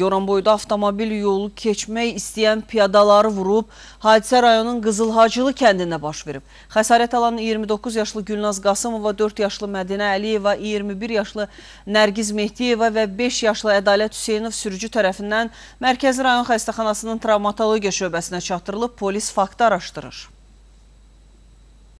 Goranboyda avtomobil yolu keçmək istəyən piyadaları vurub, hadisə rayonun Qızılhacılı kəndində baş verib. Xəsarət alan 29 yaşlı Gülnaz Qasımova, 4 yaşlı Mədinə Əliyeva, 21 yaşlı Nərgiz Mehdiyeva və 5 yaşlı Ədalət Hüseynov sürücü tərəfindən Mərkəzi rayon xəstəxanasının travmatologiya şöbəsinə çatdırılıb, polis faktı araşdırır.